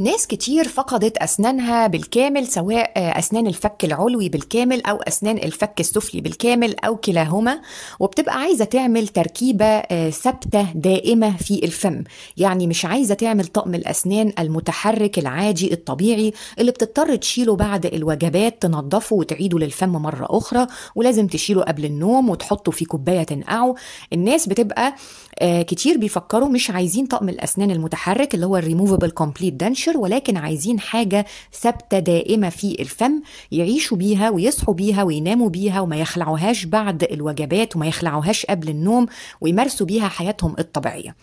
ناس كتير فقدت أسنانها بالكامل سواء آه، أسنان الفك العلوي بالكامل أو أسنان الفك السفلي بالكامل أو كلاهما وبتبقى عايزة تعمل تركيبة آه، ثابتة دائمة في الفم يعني مش عايزة تعمل طقم الأسنان المتحرك العادي الطبيعي اللي بتضطر تشيله بعد الوجبات تنظفه وتعيده للفم مرة أخرى ولازم تشيله قبل النوم وتحطه في كوباية تنقعه الناس بتبقى آه، كتير بيفكروا مش عايزين طقم الأسنان المتحرك اللي هو الريموفبل كومبليت دنشر مباشر ولكن عايزين حاجه ثابته دائمه في الفم يعيشوا بيها ويصحوا بيها ويناموا بيها وما يخلعوهاش بعد الوجبات وما يخلعوهاش قبل النوم ويمارسوا بيها حياتهم الطبيعيه.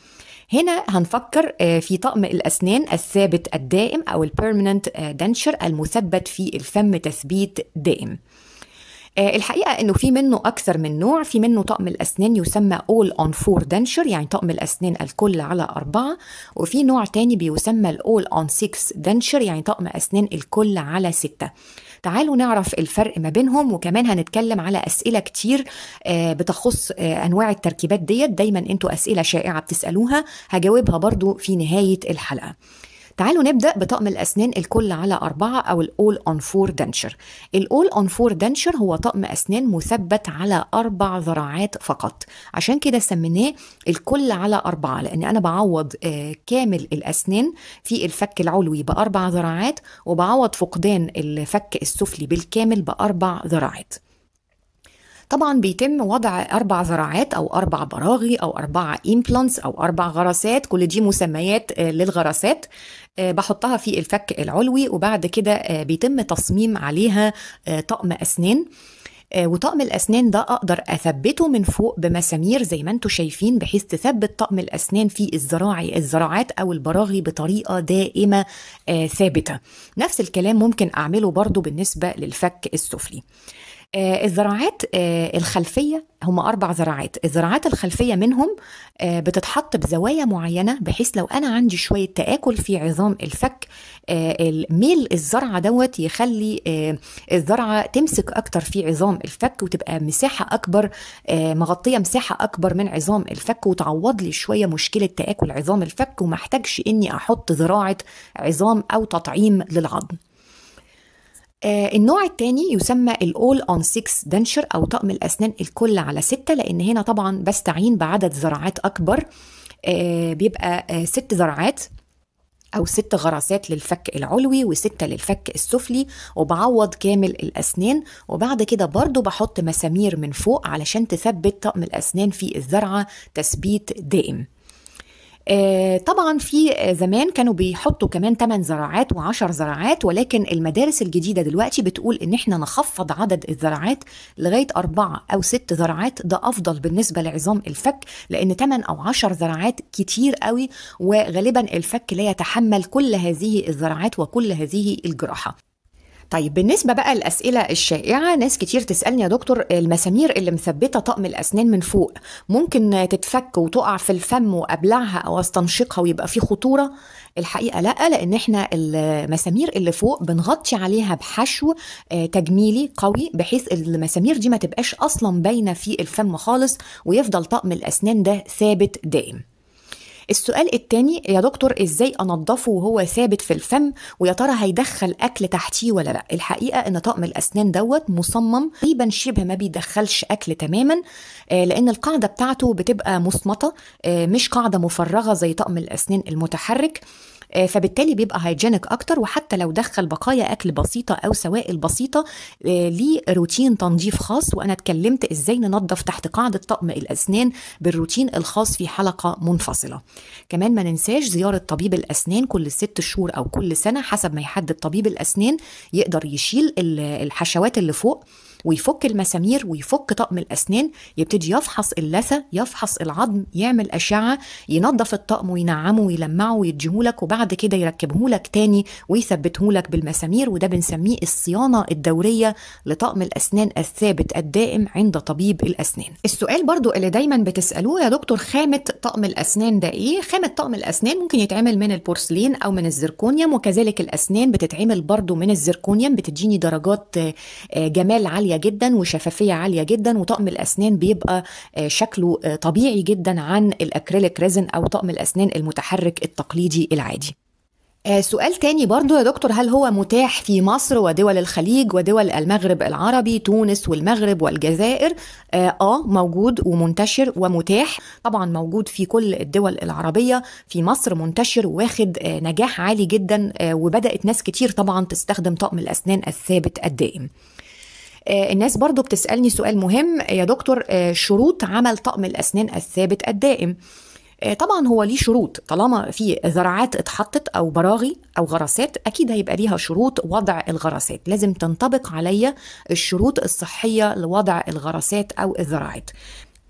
هنا هنفكر آه، في طقم الأسنان الثابت الدائم أو البيرمننت آه، دنشر المثبت في الفم تثبيت دائم آه، الحقيقه انه في منه اكثر من نوع في منه طقم الاسنان يسمى اول اون فور دنشر يعني طقم الاسنان الكل على اربعه وفي نوع تاني بيسمى الاول اون Six دنشر يعني طقم اسنان الكل على سته تعالوا نعرف الفرق ما بينهم وكمان هنتكلم على اسئله كتير آه، بتخص آه، انواع التركيبات ديت دايما انتوا اسئله شائعه بتسالوها هجاوبها برضو في نهايه الحلقه تعالوا نبدأ بطقم الأسنان الكل على أربعة أو الأول أون فور دنشر الأول أون فور دنشر هو طقم أسنان مثبت على أربع ذراعات فقط عشان كده سميناه الكل على أربعة لأن أنا بعوض آه، كامل الأسنان في الفك العلوي بأربع ذراعات وبعوض فقدان الفك السفلي بالكامل بأربع ذراعات طبعا بيتم وضع أربع زراعات أو أربع براغي أو أربعة إمبلانتس أو أربع غرسات كل دي مسميات آه، للغرسات آه، بحطها في الفك العلوي وبعد كده آه، بيتم تصميم عليها طقم أسنان وطقم الاسنان ده اقدر اثبته من فوق بمسامير زي ما انتم شايفين بحيث تثبت طقم الاسنان في الزراعي الزراعات او البراغي بطريقه دائمه ثابته نفس الكلام ممكن اعمله برضو بالنسبه للفك السفلي آه، الزراعات آه، الخلفيه هم اربع زراعات الزراعات الخلفيه منهم آه، بتتحط بزوايا معينه بحيث لو انا عندي شويه تاكل في عظام الفك ميل الزرعه دوت يخلي الزرعه تمسك اكتر في عظام الفك وتبقى مساحه اكبر مغطيه مساحه اكبر من عظام الفك وتعوض لي شويه مشكله تاكل عظام الفك ومحتاجش اني احط زراعه عظام او تطعيم للعظم آه النوع الثاني يسمى الاول اون 6 دنشر او طقم الاسنان الكل على سته لان هنا طبعا بستعين بعدد زراعات اكبر آه بيبقى آه ست زراعات أو ست غرسات للفك العلوي وستة للفك السفلي وبعوض كامل الأسنان وبعد كده برضو بحط مسامير من فوق علشان تثبت طقم الأسنان في الزرعة تثبيت دائم آه، طبعا في آه، زمان كانوا بيحطوا كمان 8 زراعات و10 زراعات ولكن المدارس الجديده دلوقتي بتقول ان احنا نخفض عدد الزراعات لغايه أربعة او ست زراعات ده افضل بالنسبه لعظام الفك لان 8 او 10 زراعات كتير قوي وغالبا الفك لا يتحمل كل هذه الزراعات وكل هذه الجراحه طيب بالنسبه بقى الاسئله الشائعه ناس كتير تسالني يا دكتور المسامير اللي مثبته طقم الاسنان من فوق ممكن تتفك وتقع في الفم وابلعها او استنشقها ويبقى في خطوره الحقيقه لا لان احنا المسامير اللي فوق بنغطي عليها بحشو آه، تجميلي قوي بحيث المسامير دي ما تبقاش اصلا باينه في الفم خالص ويفضل طقم الاسنان ده ثابت دائم السؤال التاني يا دكتور ازاي انضفه وهو ثابت في الفم ويا ترى هيدخل اكل تحتيه ولا لا الحقيقه ان طقم الاسنان دوت مصمم تقريبا شبه ما بيدخلش اكل تماما آه، لان القاعده بتاعته بتبقى مصمته آه، مش قاعده مفرغه زي طقم الاسنان المتحرك آه، فبالتالي بيبقى هايجينيك اكتر وحتى لو دخل بقايا اكل بسيطه او سوائل بسيطه آه، ليه روتين تنظيف خاص وانا اتكلمت ازاي ننظف تحت قاعده طقم الاسنان بالروتين الخاص في حلقه منفصله كمان ما ننساش زياره طبيب الاسنان كل ست شهور او كل سنه حسب ما يحدد طبيب الاسنان يقدر يشيل الحشوات اللي فوق ويفك المسامير ويفك طقم الاسنان يبتدي يفحص اللثه يفحص العظم يعمل اشعه ينظف الطقم وينعمه ويلمعه ويديهولك وبعد كده يركبهولك تاني ويثبتهولك بالمسامير وده بنسميه الصيانه الدوريه لطقم الاسنان الثابت الدائم عند طبيب الاسنان السؤال برضو اللي دايما بتسالوه يا دكتور خامه طقم الاسنان ده ايه خامه طقم الاسنان ممكن يتعمل من البورسلين او من الزركونيوم وكذلك الاسنان بتتعمل برضو من الزركونيوم بتديني درجات آه، جمال عاليه جدا وشفافيه عاليه جدا وطقم الاسنان بيبقى آه، شكله آه، طبيعي جدا عن الاكريليك ريزن او طقم الاسنان المتحرك التقليدي العادي آه، سؤال تاني برضو يا دكتور هل هو متاح في مصر ودول الخليج ودول المغرب العربي تونس والمغرب والجزائر آه موجود ومنتشر ومتاح طبعا موجود في كل الدول العربية في مصر منتشر واخد نجاح عالي جدا وبدأت ناس كتير طبعا تستخدم طقم الأسنان الثابت الدائم آه، الناس برضو بتسألني سؤال مهم آه، يا دكتور آه، شروط عمل طقم الأسنان الثابت الدائم طبعا هو ليه شروط طالما في ذراعات اتحطت او براغي او غراسات اكيد هيبقى ليها شروط وضع الغراسات لازم تنطبق عليا الشروط الصحيه لوضع الغراسات او الذراعات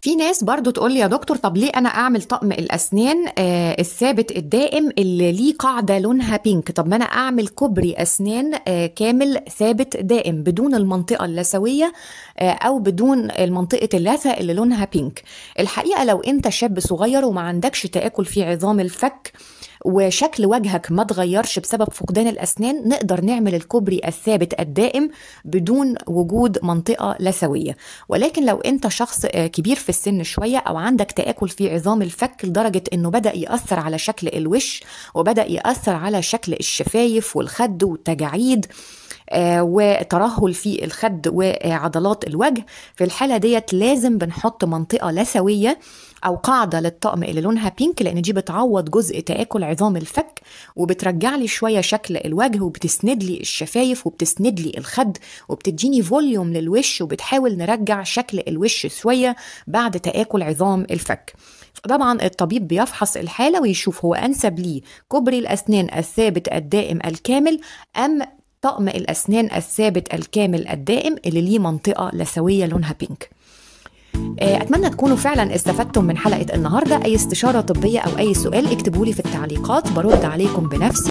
في ناس برضو تقول لي يا دكتور طب ليه انا اعمل طقم الاسنان آه، الثابت الدائم اللي ليه قاعده لونها بينك طب ما انا اعمل كوبري اسنان آه، كامل ثابت دائم بدون المنطقه اللثويه آه، او بدون المنطقة اللثه اللي لونها بينك الحقيقه لو انت شاب صغير وما عندكش تاكل في عظام الفك وشكل وجهك ما تغيرش بسبب فقدان الأسنان نقدر نعمل الكوبري الثابت الدائم بدون وجود منطقة لثوية ولكن لو أنت شخص كبير في السن شويه او عندك تاكل في عظام الفك لدرجه انه بدا ياثر على شكل الوش وبدا ياثر على شكل الشفايف والخد والتجاعيد آه، وترهل في الخد وعضلات الوجه في الحالة ديت لازم بنحط منطقة لثوية أو قاعدة للطقم اللي لونها بينك لأن دي بتعوض جزء تآكل عظام الفك وبترجع لي شوية شكل الوجه وبتسند لي الشفايف وبتسند لي الخد وبتديني فوليوم للوش وبتحاول نرجع شكل الوش شوية بعد تآكل عظام الفك طبعا الطبيب بيفحص الحالة ويشوف هو أنسب ليه كبري الأسنان الثابت الدائم الكامل أم طقم الأسنان الثابت الكامل الدائم اللي ليه منطقة لثوية لونها بينك آه، اتمنى تكونوا فعلا استفدتم من حلقه النهارده اي استشاره طبيه او اي سؤال اكتبوا لي في التعليقات برد عليكم بنفسي